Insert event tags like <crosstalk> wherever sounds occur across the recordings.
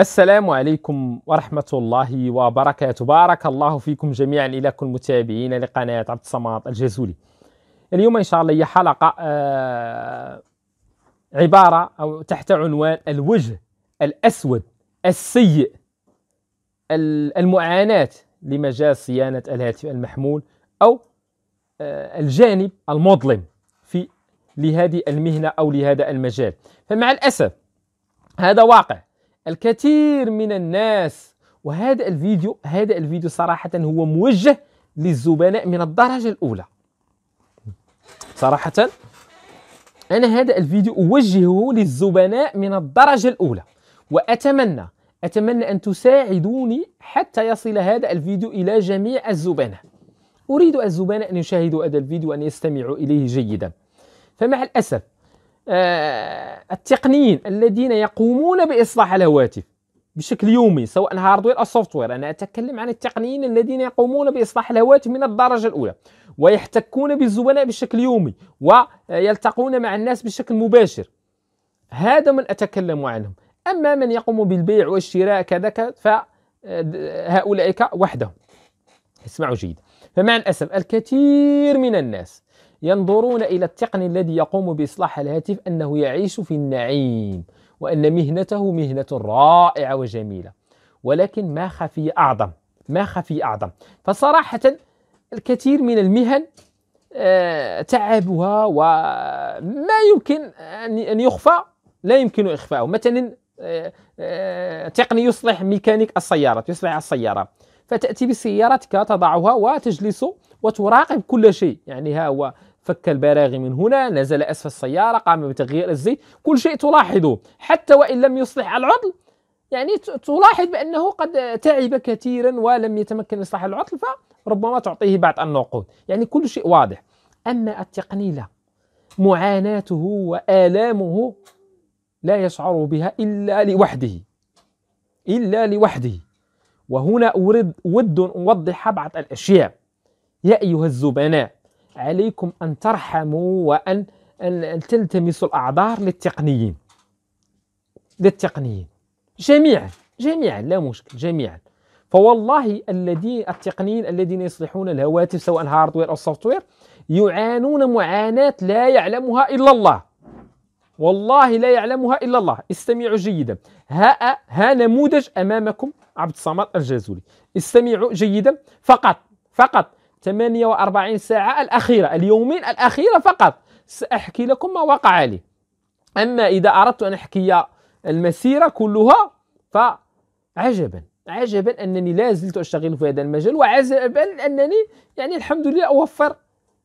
السلام عليكم ورحمة الله وبركاته بارك الله فيكم جميعا إلى كل متابعين لقناة عبد الصمد الجزولي اليوم إن شاء الله هي حلقة آه، عبارة أو تحت عنوان الوجه الأسود السيء المعاناة لمجال صيانة الهاتف المحمول أو آه، الجانب المظلم في لهذه المهنة أو لهذا المجال فمع الأسف هذا واقع الكثير من الناس وهذا الفيديو هذا الفيديو صراحة هو موجه للزبناء من الدرجة الأولى صراحة أنا هذا الفيديو أوجهه للزبناء من الدرجة الأولى وأتمنى أتمنى أن تساعدوني حتى يصل هذا الفيديو إلى جميع الزبناء أريد الزبناء أن يشاهدوا هذا الفيديو وأن يستمعوا إليه جيدا فمع الأسف آه، التقنيين الذين يقومون باصلاح الهواتف بشكل يومي سواء هاردوير او سوفتوير انا اتكلم عن التقنيين الذين يقومون باصلاح الهواتف من الدرجه الاولى ويحتكون بالزبناء بشكل يومي ويلتقون مع الناس بشكل مباشر هذا من اتكلم عنهم اما من يقوم بالبيع والشراء كذا فهؤلاء آه، وحدهم اسمعوا جيد فمع الاسف الكثير من الناس ينظرون إلى التقن الذي يقوم بإصلاح الهاتف أنه يعيش في النعيم وأن مهنته مهنة رائعة وجميلة ولكن ما خفي أعظم ما خفي أعظم فصراحة الكثير من المهن آه، تعبها وما يمكن أن يخفى لا يمكن إخفاؤه مثلا آه، آه، تقني يصلح ميكانيك السيارات يصلح السيارة فتأتي بسيارتك تضعها وتجلس وتراقب كل شيء يعني ها هو فك البراغي من هنا نزل أسفل السيارة قام بتغيير الزيت كل شيء تلاحظه حتى وإن لم يصلح العطل يعني تلاحظ بأنه قد تعب كثيرا ولم يتمكن من إصلاح العطل فربما تعطيه بعض النقود يعني كل شيء واضح أما التقني لا معاناته وآلامه لا يشعر بها إلا لوحده إلا لوحده وهنا أريد ود أوضح بعض الأشياء يا أيها الزبناء عليكم أن ترحموا وأن أن تلتمسوا الأعذار للتقنيين للتقنيين جميعا جميعا لا مشكل جميعا فوالله الذي التقنيين الذين يصلحون الهواتف سواء هاردوير أو سوفتوير يعانون معاناة لا يعلمها إلا الله والله لا يعلمها إلا الله استمعوا جيدا ها, ها نموذج أمامكم عبد الصمد الجازولي استمعوا جيدا فقط فقط 48 ساعة الأخيرة اليومين الأخيرة فقط سأحكي لكم ما وقع لي أما إذا أردت أن أحكي المسيرة كلها فعجبا عجبا أنني لا زلت أشتغل في هذا المجال وعجبا أنني يعني الحمد لله أوفر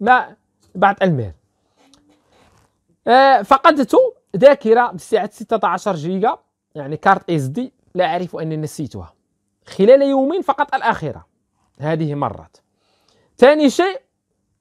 ما بعض المال آه، فقدت ذاكرة بسعة 16 جيجا يعني كارت اس دي لا أعرف أني نسيتها خلال يومين فقط الأخيرة هذه مرت ثاني شيء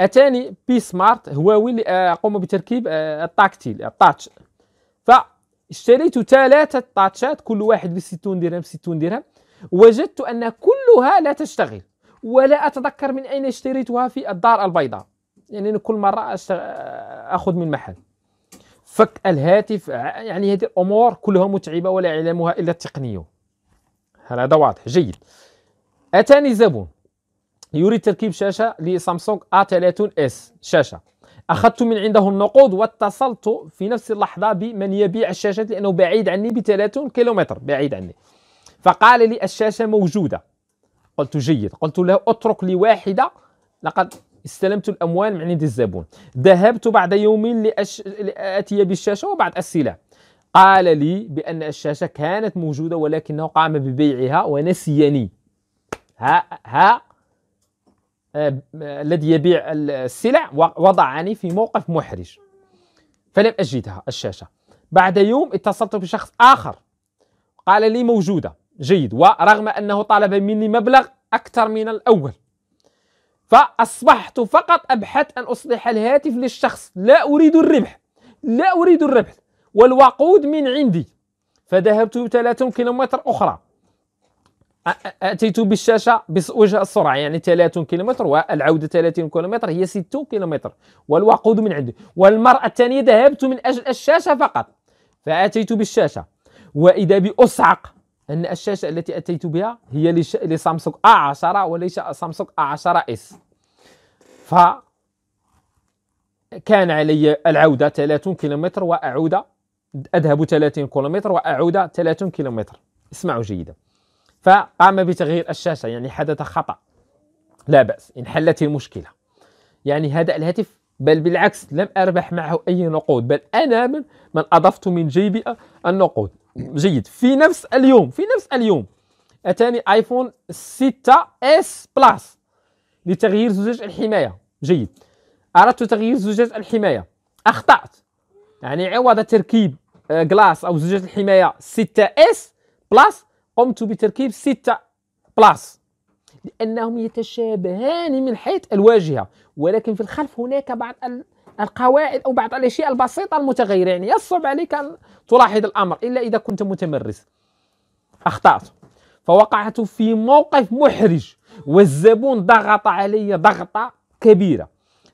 اتاني بي سمارت هواوي اللي اقوم آه، بتركيب آه، التاكتيل التاتش فاشتريت ثلاثه تاتشات كل واحد ب 60 درهم 60 درهم وجدت ان كلها لا تشتغل ولا اتذكر من اين اشتريتها في الدار البيضاء يعني كل مره أشتغل آه، اخذ من محل فك الهاتف يعني هذه الامور كلها متعبه ولا يعلمها الا التقنيه هذا واضح جيد اتاني زبون يريد تركيب شاشة لسامسونج A30 اس شاشة أخذت من عنده النقود واتصلت في نفس اللحظة بمن يبيع الشاشات لأنه بعيد عني ب 30 كيلومتر بعيد عني فقال لي الشاشة موجودة قلت جيد قلت له أترك لي واحدة لقد استلمت الأموال من عند الزبون ذهبت بعد يوم لأش... لأتي بالشاشة وبعد السلع قال لي بأن الشاشة كانت موجودة ولكنه قام ببيعها ونسيني ها ها آه، الذي يبيع السلع وضعني في موقف محرج فلم أجدها الشاشة بعد يوم اتصلت بشخص آخر قال لي موجودة جيد ورغم أنه طلب مني مبلغ أكثر من الأول فأصبحت فقط أبحث أن أصلح الهاتف للشخص لا أريد الربح لا أريد الربح والوقود من عندي فذهبت ثلاثة كيلومتر أخرى اتيت بالشاشه بوجه السرعه يعني 30 كيلومتر والعوده 30 كيلومتر هي 60 كيلومتر والوقود من عندي والمراه الثانيه ذهبت من اجل الشاشه فقط فاتيت بالشاشه واذا باصعق ان الشاشه التي اتيت بها هي لسامسونج ا 10 وليس سامسونج ا 10 اس ف كان علي العوده 30 كيلومتر واعود اذهب 30 كيلومتر واعود 30 كيلومتر اسمعوا جيدا فقام بتغيير الشاشة يعني حدث خطأ لا بأس إن حلت المشكلة يعني هذا الهاتف بل بالعكس لم أربح معه أي نقود بل أنا من, من أضفت من جيبي النقود جيد في نفس اليوم في نفس اليوم أتاني آيفون 6 اس بلس لتغيير زجاج الحماية جيد أردت تغيير زجاج الحماية أخطأت يعني عوض تركيب جلاس آه، أو زجاج الحماية 6 اس بلس قمت بتركيب ستة بلاس لأنهم يتشابهان من حيث الواجهة ولكن في الخلف هناك بعض القواعد أو بعض الأشياء البسيطة المتغيرة يعني يصعب عليك أن تلاحظ الأمر إلا إذا كنت متمرس أخطأت فوقعت في موقف محرج والزبون ضغط علي ضغطة كبيرة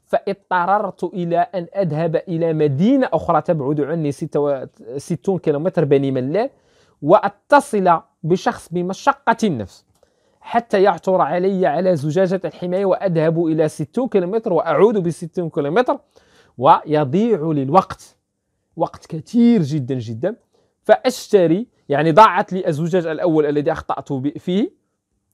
فاضطررت إلى أن أذهب إلى مدينة أخرى تبعد عني 66 كيلومتر بني ملال وأتصل بشخص بمشقة النفس حتى يعثر علي على زجاجة الحماية وأذهب إلى 60 كيلومتر وأعود ب 60 كيلومتر ويضيع لي الوقت وقت كثير جدا جدا فأشتري يعني ضاعت لي الزجاج الأول الذي أخطأت فيه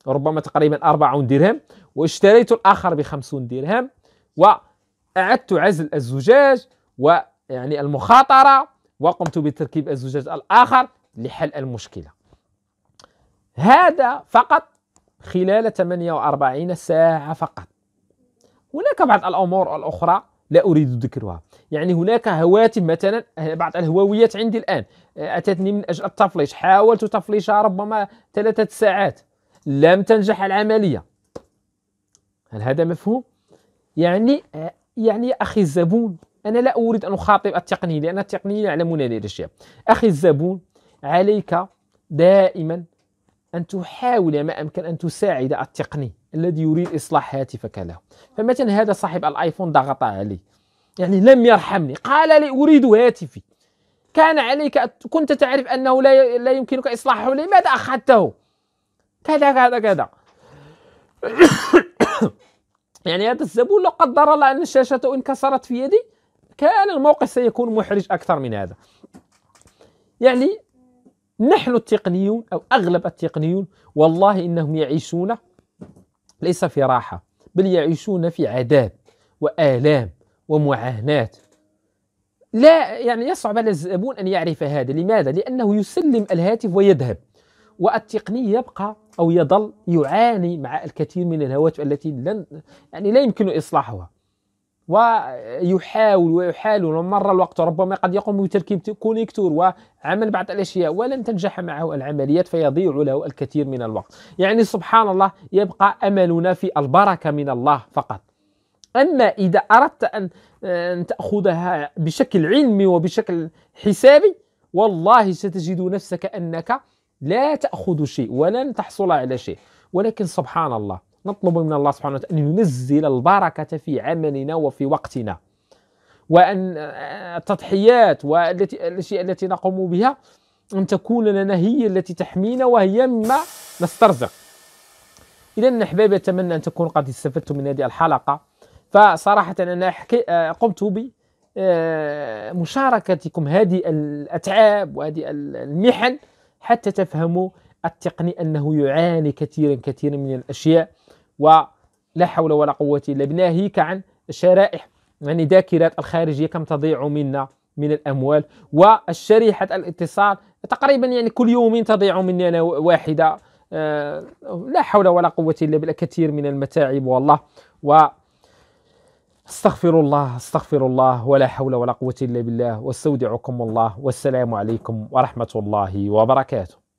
ربما تقريبا 40 درهم واشتريت الآخر ب 50 درهم وأعدت عزل الزجاج ويعني المخاطرة وقمت بتركيب الزجاج الآخر لحل المشكلة هذا فقط خلال 48 ساعة فقط هناك بعض الأمور الأخرى لا أريد ذكرها يعني هناك هواتف مثلا آه، بعض الهواويات عندي الآن آه، أتتني من أجل التفليش حاولت تفليشها ربما ثلاثة ساعات لم تنجح العملية هل هذا مفهوم؟ يعني آه، يعني يا أخي الزبون أنا لا أريد أن أخاطب التقنية لأن التقنية يعلمون هذا الشيء أخي الزبون عليك دائما أن تحاول ما أمكن أن تساعد التقني الذي يريد إصلاح هاتفك له فمثلا هذا صاحب الآيفون ضغط علي يعني لم يرحمني قال لي أريد هاتفي كان عليك كنت تعرف أنه لا لا يمكنك إصلاحه لماذا أخذته كذا كذا كذا <coughs> يعني هذا الزبون لو قدر الله أن الشاشة انكسرت في يدي كان الموقف سيكون محرج أكثر من هذا يعني نحن التقنيون أو أغلب التقنيون والله إنهم يعيشون ليس في راحة بل يعيشون في عذاب وآلام ومعاناة لا يعني يصعب على الزبون أن يعرف هذا لماذا؟ لأنه يسلم الهاتف ويذهب والتقني يبقى أو يظل يعاني مع الكثير من الهواتف التي لن يعني لا يمكن إصلاحها ويحاول ويحاول مر الوقت ربما قد يقوم بتركيب كونيكتور وعمل بعض الاشياء ولن تنجح معه العمليات فيضيع له الكثير من الوقت يعني سبحان الله يبقى املنا في البركه من الله فقط اما اذا اردت ان ان تاخذها بشكل علمي وبشكل حسابي والله ستجد نفسك انك لا تاخذ شيء ولن تحصل على شيء ولكن سبحان الله نطلب من الله سبحانه وتعالى أن ينزل البركة في عملنا وفي وقتنا وأن آه، التضحيات والتي الأشياء التي نقوم بها أن تكون لنا هي التي تحمينا وهي مما نسترزق إذا أحبابي أتمنى أن تكون قد استفدتم من هذه الحلقة فصراحة أنا آه، قمت ب آه، مشاركتكم هذه الأتعاب وهذه المحن حتى تفهموا التقني أنه يعاني كثيرا كثيرا من الأشياء ولا حول ولا قوة إلا بالله ناهيك عن شرائح يعني ذاكرات الخارجية كم تضيع منا من الأموال والشريحة الاتصال تقريبا يعني كل يومين تضيع أنا واحدة آه لا حول ولا قوة إلا بالله كثير من المتاعب والله و استغفر الله استغفر الله ولا حول ولا قوة إلا بالله واستودعكم الله والسلام عليكم ورحمة الله وبركاته